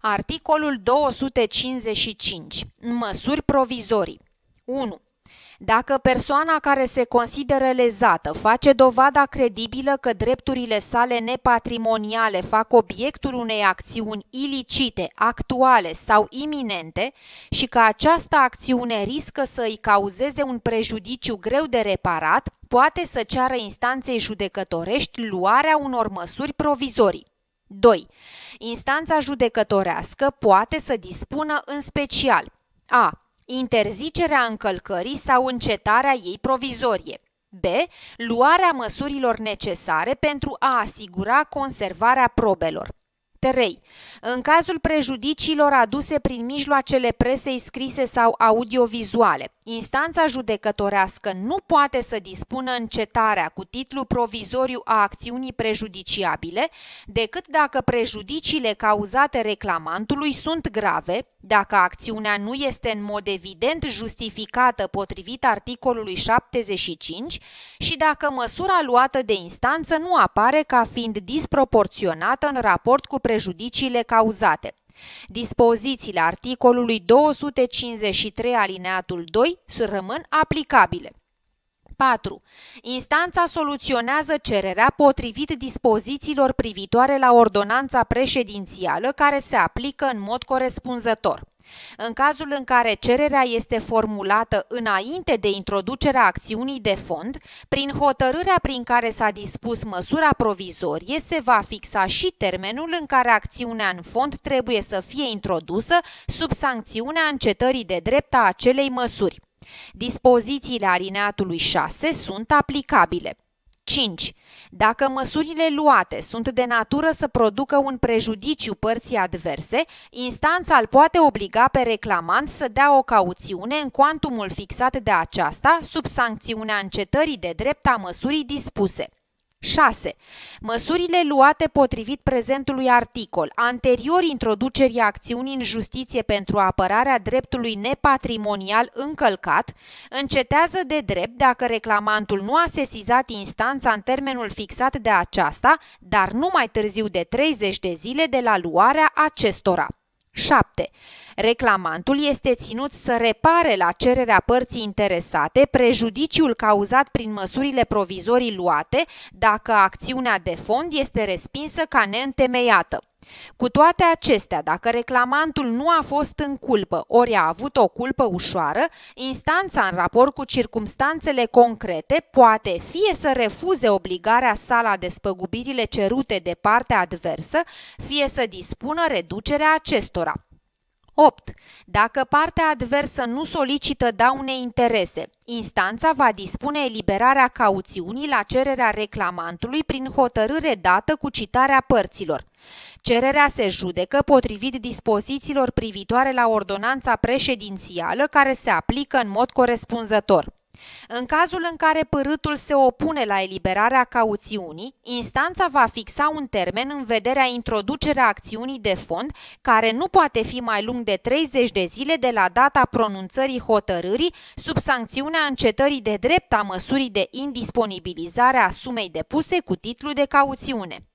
Articolul 255. Măsuri provizorii. 1. Dacă persoana care se consideră lezată face dovada credibilă că drepturile sale nepatrimoniale fac obiectul unei acțiuni ilicite, actuale sau iminente și că această acțiune riscă să îi cauzeze un prejudiciu greu de reparat, poate să ceară instanței judecătorești luarea unor măsuri provizorii. 2. Instanța judecătorească poate să dispună în special a. Interzicerea încălcării sau încetarea ei provizorie. B. Luarea măsurilor necesare pentru a asigura conservarea probelor. 3. În cazul prejudiciilor aduse prin mijloacele presei scrise sau audiovizuale, instanța judecătorească nu poate să dispună încetarea cu titlu provizoriu a acțiunii prejudiciabile, decât dacă prejudiciile cauzate reclamantului sunt grave, dacă acțiunea nu este în mod evident justificată potrivit articolului 75 și dacă măsura luată de instanță nu apare ca fiind disproporționată în raport cu prejudiciile cauzate. Dispozițiile articolului 253 alineatul 2 rămân aplicabile. 4. Instanța soluționează cererea potrivit dispozițiilor privitoare la ordonanța președințială care se aplică în mod corespunzător. În cazul în care cererea este formulată înainte de introducerea acțiunii de fond, prin hotărârea prin care s-a dispus măsura provizorie, se va fixa și termenul în care acțiunea în fond trebuie să fie introdusă sub sancțiunea încetării de drept a acelei măsuri. Dispozițiile alineatului 6 sunt aplicabile. 5. Dacă măsurile luate sunt de natură să producă un prejudiciu părții adverse, instanța îl poate obliga pe reclamant să dea o cauțiune în cuantumul fixat de aceasta sub sancțiunea încetării de drept a măsurii dispuse. 6. Măsurile luate potrivit prezentului articol, anterior introducerii acțiunii în justiție pentru apărarea dreptului nepatrimonial încălcat, încetează de drept dacă reclamantul nu a sesizat instanța în termenul fixat de aceasta, dar nu mai târziu de 30 de zile de la luarea acestora. 7. Reclamantul este ținut să repare la cererea părții interesate prejudiciul cauzat prin măsurile provizorii luate dacă acțiunea de fond este respinsă ca neîntemeiată. Cu toate acestea, dacă reclamantul nu a fost în culpă ori a avut o culpă ușoară, instanța în raport cu circumstanțele concrete poate fie să refuze obligarea sa la despăgubirile cerute de partea adversă, fie să dispună reducerea acestora. 8. Dacă partea adversă nu solicită daune interese, instanța va dispune eliberarea cauțiunii la cererea reclamantului prin hotărâre dată cu citarea părților. Cererea se judecă potrivit dispozițiilor privitoare la ordonanța președințială care se aplică în mod corespunzător. În cazul în care părâtul se opune la eliberarea cauțiunii, instanța va fixa un termen în vederea introducerea acțiunii de fond, care nu poate fi mai lung de 30 de zile de la data pronunțării hotărârii, sub sancțiunea încetării de drept a măsurii de indisponibilizare a sumei depuse cu titlu de cauțiune.